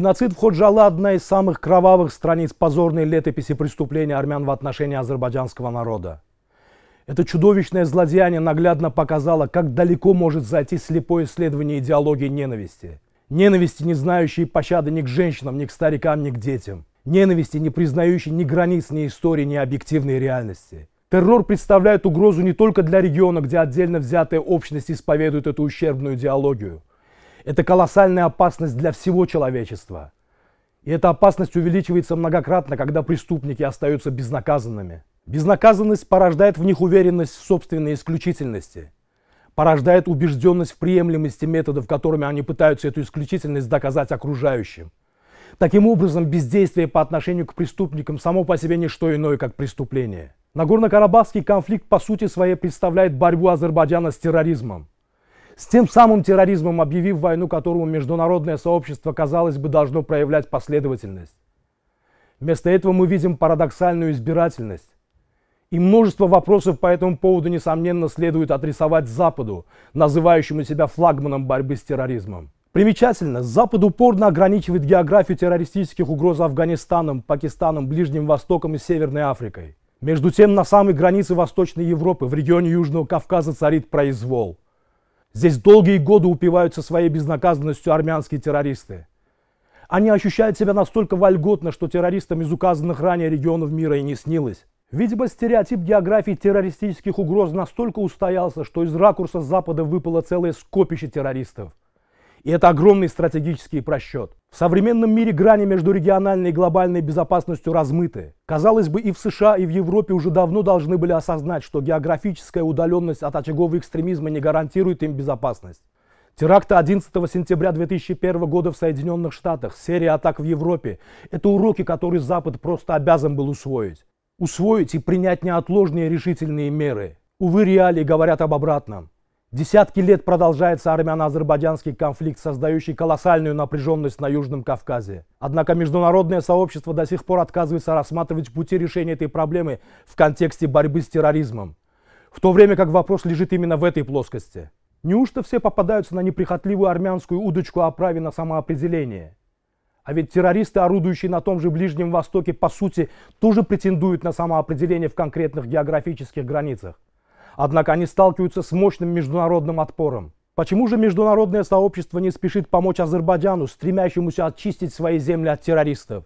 Геноцид в Ходжала – одна из самых кровавых страниц позорной летописи преступления армян в отношении азербайджанского народа. Это чудовищное злодеяние наглядно показало, как далеко может зайти слепое исследование идеологии ненависти. Ненависти, не знающей пощады ни к женщинам, ни к старикам, ни к детям. Ненависти, не признающей ни границ, ни истории, ни объективной реальности. Террор представляет угрозу не только для региона, где отдельно взятая общность исповедует эту ущербную идеологию – это колоссальная опасность для всего человечества. И эта опасность увеличивается многократно, когда преступники остаются безнаказанными. Безнаказанность порождает в них уверенность в собственной исключительности, порождает убежденность в приемлемости методов, которыми они пытаются эту исключительность доказать окружающим. Таким образом, бездействие по отношению к преступникам само по себе не что иное, как преступление. Нагорно-Карабахский конфликт по сути своей представляет борьбу Азербайджана с терроризмом с тем самым терроризмом, объявив войну, которому международное сообщество, казалось бы, должно проявлять последовательность. Вместо этого мы видим парадоксальную избирательность. И множество вопросов по этому поводу, несомненно, следует адресовать Западу, называющему себя флагманом борьбы с терроризмом. Примечательно, Запад упорно ограничивает географию террористических угроз Афганистаном, Пакистаном, Ближним Востоком и Северной Африкой. Между тем, на самой границе Восточной Европы, в регионе Южного Кавказа царит произвол – Здесь долгие годы упиваются своей безнаказанностью армянские террористы. Они ощущают себя настолько вольготно, что террористам из указанных ранее регионов мира и не снилось. Видимо, стереотип географии террористических угроз настолько устоялся, что из ракурса Запада выпало целое скопище террористов. И это огромный стратегический просчет. В современном мире грани между региональной и глобальной безопасностью размыты. Казалось бы, и в США, и в Европе уже давно должны были осознать, что географическая удаленность от очагов экстремизма не гарантирует им безопасность. Теракты 11 сентября 2001 года в Соединенных Штатах, серия атак в Европе – это уроки, которые Запад просто обязан был усвоить. Усвоить и принять неотложные решительные меры. Увы, реалии говорят об обратном. Десятки лет продолжается армяно-азербайджанский конфликт, создающий колоссальную напряженность на Южном Кавказе. Однако международное сообщество до сих пор отказывается рассматривать пути решения этой проблемы в контексте борьбы с терроризмом, в то время как вопрос лежит именно в этой плоскости. Неужто все попадаются на неприхотливую армянскую удочку о праве на самоопределение? А ведь террористы, орудующие на том же Ближнем Востоке, по сути, тоже претендуют на самоопределение в конкретных географических границах. Однако они сталкиваются с мощным международным отпором. Почему же международное сообщество не спешит помочь Азербайджану, стремящемуся очистить свои земли от террористов?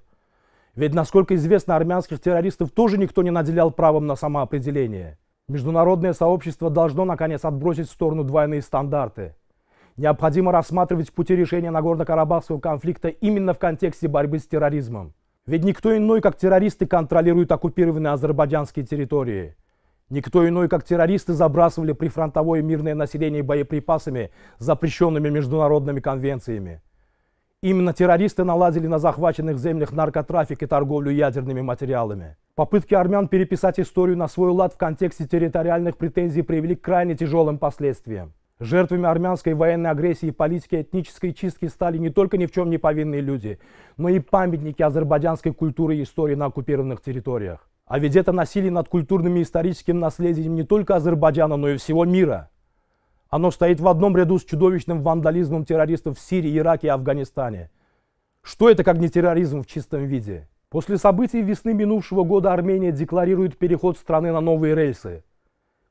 Ведь, насколько известно, армянских террористов тоже никто не наделял правом на самоопределение. Международное сообщество должно, наконец, отбросить в сторону двойные стандарты. Необходимо рассматривать пути решения Нагорно-Карабахского конфликта именно в контексте борьбы с терроризмом. Ведь никто иной, как террористы, контролируют оккупированные азербайджанские территории – Никто иной, как террористы, забрасывали прифронтовое мирное население боеприпасами, запрещенными международными конвенциями. Именно террористы наладили на захваченных землях наркотрафик и торговлю ядерными материалами. Попытки армян переписать историю на свой лад в контексте территориальных претензий привели к крайне тяжелым последствиям. Жертвами армянской военной агрессии и политики этнической чистки стали не только ни в чем не повинные люди, но и памятники азербайджанской культуры и истории на оккупированных территориях. А ведь это насилие над культурным и историческим наследием не только Азербайджана, но и всего мира. Оно стоит в одном ряду с чудовищным вандализмом террористов в Сирии, Ираке и Афганистане. Что это как не терроризм в чистом виде? После событий весны минувшего года Армения декларирует переход страны на новые рельсы.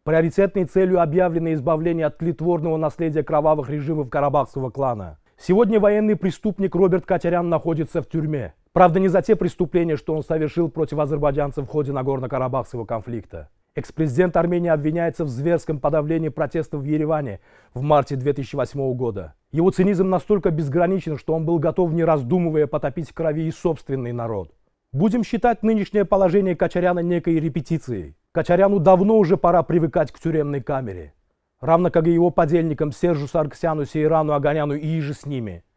Приоритетной целью объявлено избавление от тлетворного наследия кровавых режимов карабахского клана. Сегодня военный преступник Роберт Катерян находится в тюрьме. Правда, не за те преступления, что он совершил против азербайджанцев в ходе Нагорно-Карабахского конфликта. Экс-президент Армении обвиняется в зверском подавлении протестов в Ереване в марте 2008 года. Его цинизм настолько безграничен, что он был готов, не раздумывая, потопить в крови и собственный народ. Будем считать нынешнее положение Качаряна некой репетицией. Качаряну давно уже пора привыкать к тюремной камере. Равно как и его подельникам Сержу Сарксяну, Сейрану, Аганяну и иже с ними –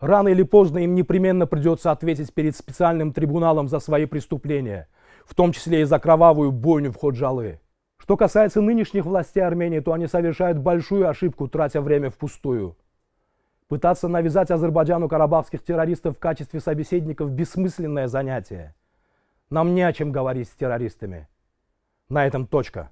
Рано или поздно им непременно придется ответить перед специальным трибуналом за свои преступления, в том числе и за кровавую бойню в Ходжалы. Что касается нынешних властей Армении, то они совершают большую ошибку, тратя время впустую. Пытаться навязать Азербайджану карабахских террористов в качестве собеседников – бессмысленное занятие. Нам не о чем говорить с террористами. На этом точка.